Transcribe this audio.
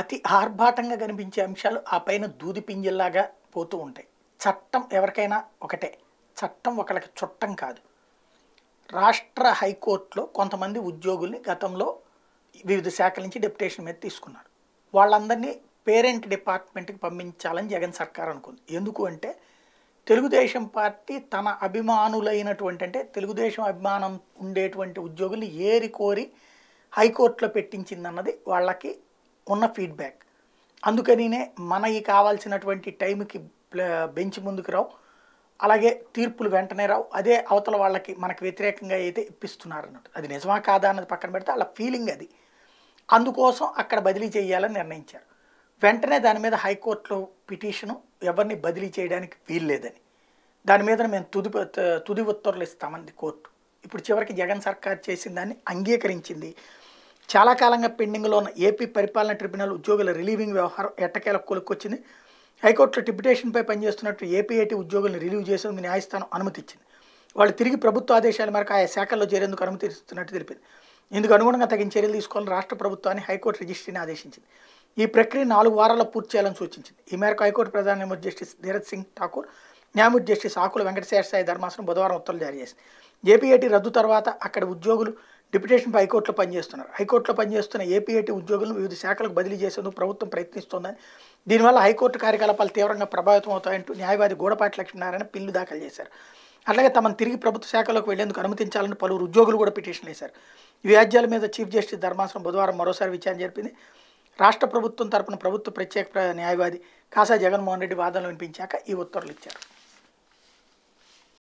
అతి ఆర్భాటంగా కనిపించే అంశాలు ఆ పైన దూది పింజల్లాగా పోతూ ఉంటాయి చట్టం ఎవరికైనా ఒకటే చట్టం ఒకళ్ళకి చుట్టం కాదు రాష్ట్ర హైకోర్టులో కొంతమంది ఉద్యోగుల్ని గతంలో వివిధ శాఖల నుంచి డెప్యుటేషన్ మీద తీసుకున్నారు వాళ్ళందరినీ పేరెంట్ డిపార్ట్మెంట్కి పంపించాలని జగన్ సర్కార్ అనుకుంది ఎందుకు అంటే తెలుగుదేశం పార్టీ తన అభిమానులైనటువంటి అంటే తెలుగుదేశం అభిమానం ఉండేటువంటి ఉద్యోగుల్ని ఏరి కోరి హైకోర్టులో పెట్టించిందన్నది వాళ్ళకి ఉన్న ఫీడ్బ్యాక్ అందుకనినే మనకి కావాల్సినటువంటి టైంకి బెంచ్ ముందుకు రావు అలాగే తీర్పులు వెంటనే రావు అదే అవతల వాళ్ళకి మనకు వ్యతిరేకంగా అయితే ఇప్పిస్తున్నారు అన్నట్టు అది నిజమా కాదా అన్నది పక్కన పెడితే వాళ్ళ ఫీలింగ్ అది అందుకోసం అక్కడ బదిలీ చేయాలని నిర్ణయించారు వెంటనే దాని మీద హైకోర్టులో పిటిషను ఎవరిని బదిలీ చేయడానికి వీల్లేదని దాని మీద మేము తుది తుది ఉత్తర్వులు ఇస్తామంది కోర్టు ఇప్పుడు చివరికి జగన్ సర్కార్ చేసిన దాన్ని అంగీకరించింది చాలా కాలంగా పెండింగ్లో ఉన్న ఏపీ పరిపాలనా ట్రిబ్యునల్ ఉద్యోగుల రిలీవింగ్ వ్యవహారం ఎట్టకేల కొలుక్కొచ్చింది హైకోర్టులో డిప్యుటేషన్పై పనిచేస్తున్నట్టు ఏపీఐటీ ఉద్యోగులను రిలీవ్ చేసేందుకు న్యాయస్థానం అనుమతిచ్చింది వాళ్ళు తిరిగి ప్రభుత్వ ఆదేశాల మేరకు ఆయా శాఖల్లో చేరేందుకు అనుమతి ఇస్తున్నట్టు తెలిపింది ఇందుకు అనుగుణంగా తగిన చర్యలు తీసుకోవాలని రాష్ట్ర ప్రభుత్వాన్ని హైకోర్టు రిజిస్ట్రీని ఆదేశించింది ఈ ప్రక్రియ నాలుగు వారాల్లో పూర్తి చేయాలని సూచించింది ఈ మేరకు హైకోర్టు ప్రధాన న్యాయమూర్తి జస్టిస్ ధీరజ్ సింగ్ ఠాకూర్ న్యాయమూర్తి జస్టిస్ ఆకుల వెంకటేశ్వర సాయి ధర్మాసనం బుధవారం ఉత్తర్వులు జారీ చేసింది ఏపీఐటీ రద్దు తర్వాత అక్కడ ఉద్యోగులు డిప్యుటేషన్ హైకోర్టులో పనిచేస్తున్నారు హైకోర్టులో పనిచేస్తున్న ఏపీఐటీ ఉద్యోగులను వివిధ శాఖలకు బదిలీ చేసేందుకు ప్రభుత్వం ప్రయత్నిస్తోందని దీనివల్ల హైకోర్టు కార్యకలాపాలు తీవ్రంగా ప్రభావితం అవుతాయంటూ న్యాయవాది గోడపాటి లక్ష్మీనారాయణ పిల్లు దాఖలు చేశారు అట్లాగే తమను తిరిగి ప్రభుత్వ శాఖలోకి వెళ్లేందుకు అనుమతించాలని పలువురు ఉద్యోగులు కూడా పిటిషన్ వేశారు ఈ వ్యాజ్యాల మీద చీఫ్ జస్టిస్ ధర్మాసనం బుధవారం మరోసారి విచారణ జరిపింది రాష్ట్ర ప్రభుత్వం తరపున ప్రభుత్వ ప్రత్యేక న్యాయవాది కాసా జగన్మోహన్ రెడ్డి వాదనలు వినిపించాక ఈ ఉత్తర్వులు ఇచ్చారు